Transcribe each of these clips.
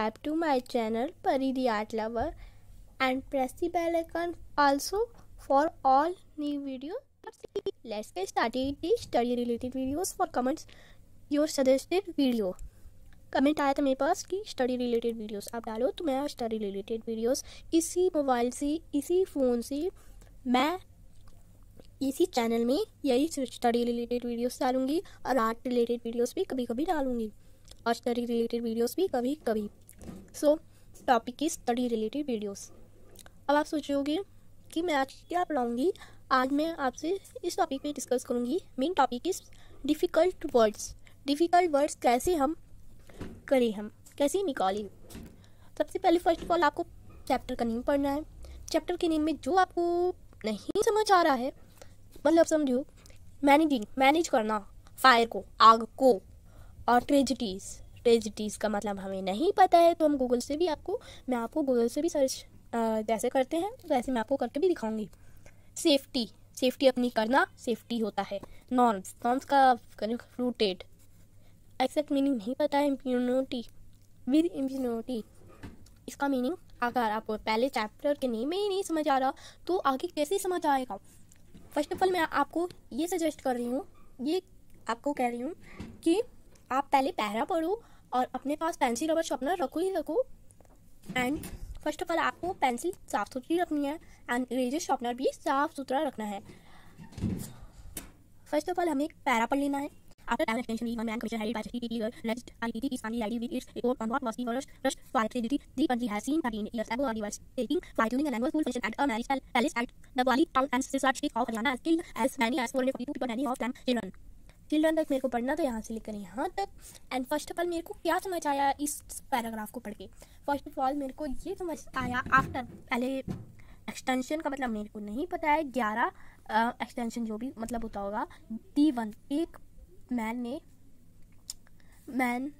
subscribe to my channel Pari the Art Lover and press the bell icon also for all new videos. Let's get started the study related videos for comments your suggested video. Comment आया था मेरे पास कि study related videos आप डालो तो मैं study related videos इसी mobile से इसी फ़ोन से मैं इसी चैनल में यही स्टडी रिलेटेड वीडियोस डालूंगी और आर्ट रिलेटेड वीडियोस भी कभी कभी डालूंगी और स्टडी रिलेटेड वीडियोस भी कभी कभी so topic is study related videos अब आप सोच रहे कि मैं आज क्या पढ़ाऊँगी आज मैं आपसे इस टॉपिक पे डिस्कस करूँगी main topic is difficult words difficult words कैसे हम करें हम कैसे निकालें सबसे पहले फर्स्ट ऑफ ऑल आपको चैप्टर का नेम पढ़ना है चैप्टर के नेम में जो आपको नहीं समझ आ रहा है मतलब समझो मैनेजिंग मैनेज करना फायर को आग को और ट्रेजिडीज़ ट्रेजिडीज़ का मतलब हमें नहीं पता है तो हम गूगल से भी आपको मैं आपको गूगल से भी सर्च जैसे करते हैं वैसे मैं आपको करके भी दिखाऊंगी सेफ्टी सेफ्टी अपनी करना सेफ्टी होता है नॉर्म्स नॉर्म्स का फ्रूटेड एक्सेप्ट मीनिंग नहीं पता है इम्प्यूनिटी विद इम्प्यूनिटी इसका मीनिंग अगर आपको पहले चैप्टर के नेम में ही नहीं समझ आ रहा तो आगे कैसे समझ आएगा फर्स्ट ऑफ ऑल मैं आपको ये सजेस्ट कर रही हूँ ये आपको कह रही हूँ कि आप पहले पहरा पढ़ो और अपने पास पेंसिल रबर शॉपनर रखो ही रखो एंड फर्स्ट ऑफ ऑल आपको पेंसिल साफ़ सुथरी रखनी है एंड इरेजर शॉपनर भी साफ़ सुथरा रखना है फर्स्ट ऑफ ऑल हमें पैरा पढ़ लेना है After time extension, we one man commission headed by Shakti T. Girl, next ITT is finally ready with its report on what was the worst rush for tragedy the country has seen 13 years ago on the world's taking flight during an annual school function at a marriage palace at the Bali town and Sisar state of Haryana has killed as many as 442 people, many of them children. Children तक मेरे को पढ़ना तो यहाँ से लेकर यहाँ तक एंड फर्स्ट ऑफ ऑल मेरे को क्या समझ आया इस पैराग्राफ को पढ़ के फर्स्ट ऑफ ऑल मेरे को ये समझ आया आफ्टर पहले एक्सटेंशन का मतलब मेरे को नहीं पता है ग्यारह एक्सटेंशन जो भी मतलब होता होगा डी वन एक मैन ने मैन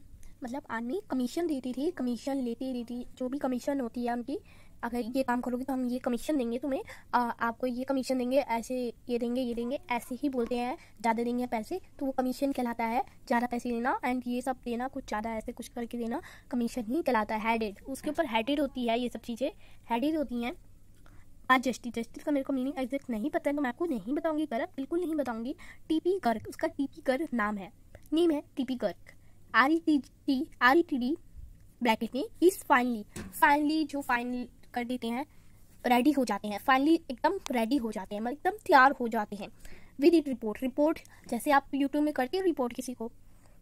मतलब आर्मी कमीशन देती थी कमीशन लेती रहती जो भी कमीशन होती है उनकी अगर ये काम करोगे तो हम ये कमीशन देंगे तुम्हें आ, आपको ये कमीशन देंगे ऐसे ये देंगे ये देंगे ऐसे ही बोलते हैं ज़्यादा देंगे पैसे तो वो कमीशन कहलाता है ज़्यादा पैसे देना एंड ये सब देना कुछ ज़्यादा ऐसे कुछ करके देना कमीशन ही कहलाता है हेडेड उसके ऊपर हेडेड होती है ये सब चीज़ें हेडेड होती हैं आज जस्टिस जस्टिस का मेरे को मीनिंग एग्जैक्ट नहीं पता है तो मैं आपको नहीं बताऊंगी गर्क बिल्कुल नहीं बताऊंगी टीपी गर्क उसका टीपी गर्क नाम है नीम है टीपी गर्क R E T R E T D bracket में इज फाइनली फाइनली जो फाइनल कर देते हैं रेडी हो जाते हैं फाइनली एकदम रेडी हो जाते हैं मतलब एकदम तैयार हो जाते हैं विद इट रिपोर्ट रिपोर्ट जैसे आप यूट्यूब में करते हो रिपोर्ट किसी को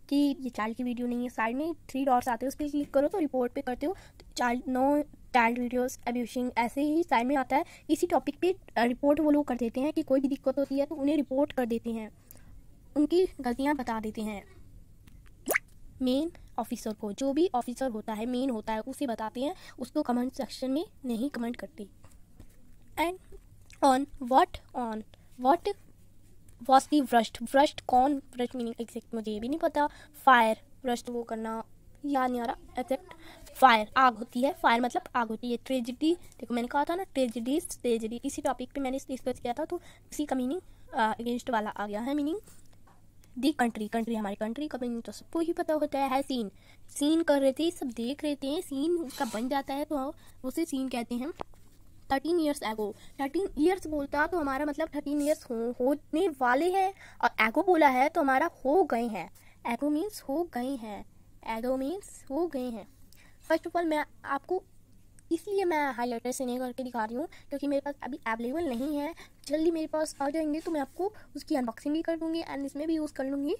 कि ये चाइल्ड की वीडियो नहीं है साइड में थ्री डॉट्स आते हैं उस पर क्लिक करो तो रिपोर्ट पे करते हो तो child no child videos abusing ऐसे ही साइड में आता है इसी टॉपिक पे रिपोर्ट वो लोग कर देते हैं कि कोई भी दिक्कत होती है तो उन्हें रिपोर्ट कर देते हैं उनकी गलतियाँ बता देते हैं मेन ऑफिसर को जो भी ऑफिसर होता है मेन होता है उसे बताते हैं उसको कमेंट सेक्शन में नहीं कमेंट करते and on what on what was the burst burst कौन ब्रस्ट मीनिंग एग्जैक्ट मुझे ये भी नहीं पता फायर ब्रस्ट वो करना याद नहीं आ रहा एग्जैक्ट फायर आग होती है फायर मतलब आग होती है ट्रेजिडी देखो मैंने कहा था ना ट्रेजिडीज ट्रेजिडी इसी टॉपिक पे मैंने डिस्कस किया था तो इसी का मीनिंग अगेंस्ट वाला आ गया है मीनिंग दी कंट्री कंट्री हमारी कंट्री का मीनिंग तो सबको ही पता होता है सीन सीन कर रहे थे सब देख रहे थे सीन उसका बन जाता है तो उसे सीन कहते हैं thirteen years ago thirteen years बोलता तो हमारा मतलब थर्टीन ईयर्स हो, होने वाले हैं और एगो बोला है तो हमारा हो गए हैं एगो मीन्स हो गए हैं एगो मीन्स हो गए हैं फर्स्ट ऑफ ऑल मैं आपको इसलिए मैं हाईलाइटर से नहीं करके दिखा रही हूँ क्योंकि मेरे पास अभी अवेलेबल नहीं है जल्दी मेरे पास आ जाएंगे तो मैं आपको उसकी अनबॉक्सिंग भी कर दूँगी एंड इसमें भी यूज़ कर लूँगी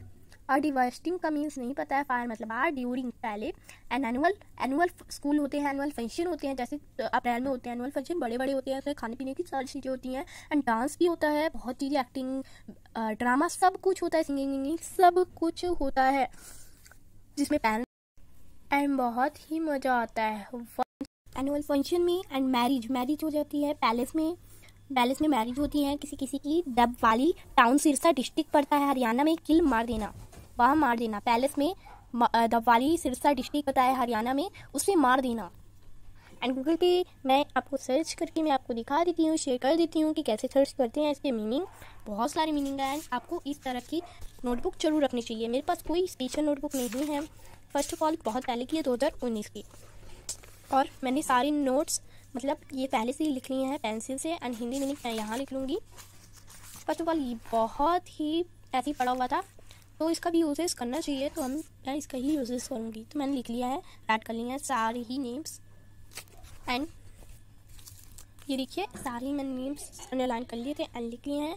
और डिवर्सिटिंग का मीन्स नहीं पता है फायर मतलब आर ड्यूरिंग पहले एंड एनुअल एनुअल स्कूल होते हैं एनुअल फंक्शन होते हैं जैसे अप्रैल में होते हैं एनुअल फंक्शन बड़े बड़े होते हैं उसमें खाने पीने की सारी चीज़ें होती हैं एंड डांस भी होता है बहुत चीज़ें एक्टिंग ड्रामा सब कुछ होता है सिंगिंग विंगिंग सब कुछ होता है जिसमें पैन एंड बहुत ही मज़ा आता है एनुअल फंक्शन में एंड मैरिज मैरिज हो जाती है पैलेस में पैलेस में मैरिज होती है किसी किसी की डब वाली टाउन सिरसा डिस्ट्रिक्ट पड़ता है हरियाणा में किल मार देना वहाँ मार देना पैलेस में दबवाली सिरसा डिस्ट्रिक्ट पता है हरियाणा में उसमें मार देना एंड गूगल पे मैं आपको सर्च करके मैं आपको दिखा देती हूँ शेयर कर देती हूँ कि कैसे सर्च करते हैं इसके मीनिंग बहुत सारे मीनिंग है आपको इस तरह की नोटबुक जरूर रखनी चाहिए मेरे पास कोई स्पेशल नोटबुक नहीं है फर्स्ट ऑफ ऑल बहुत पहले की है दो हज़ार उन्नीस की और मैंने सारी नोट्स मतलब ये पहले से ही लिख लिए हैं पेंसिल से एंड हिंदी मीनिंग मैं यहाँ लिख लूँगी फर्स्ट ऑफ ऑल ये बहुत ही ऐसे ही पड़ा हुआ था तो इसका भी यूजेस करना चाहिए तो हम मैं इसका ही यूजेस करूँगी तो मैंने लिख लिया है ऐड कर लिया है सारे ही नेम्स एंड ये देखिए सारे मैंने नेम्स अंडरलाइन कर लिए थे एंड लिख लिए हैं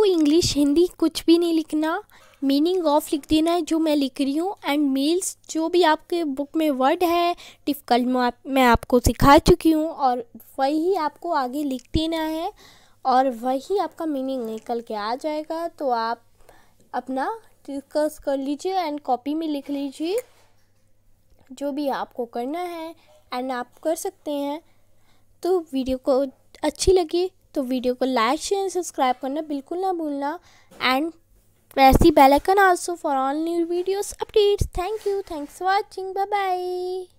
आपको इंग्लिश हिंदी कुछ भी नहीं लिखना मीनिंग ऑफ लिख देना है जो मैं लिख रही हूँ एंड मेल्स जो भी आपके बुक में वर्ड है डिफ़िकल्ट मैं आपको सिखा चुकी हूँ और वही आपको आगे लिख देना है और वही आपका मीनिंग निकल के आ जाएगा तो आप अपना डिस्कस कर लीजिए एंड कॉपी में लिख लीजिए जो भी आपको करना है एंड आप कर सकते हैं तो वीडियो को अच्छी लगी तो वीडियो को लाइक शेयर एंड सब्सक्राइब करना बिल्कुल ना भूलना and press bell icon also for all new videos updates thank you thanks for watching bye bye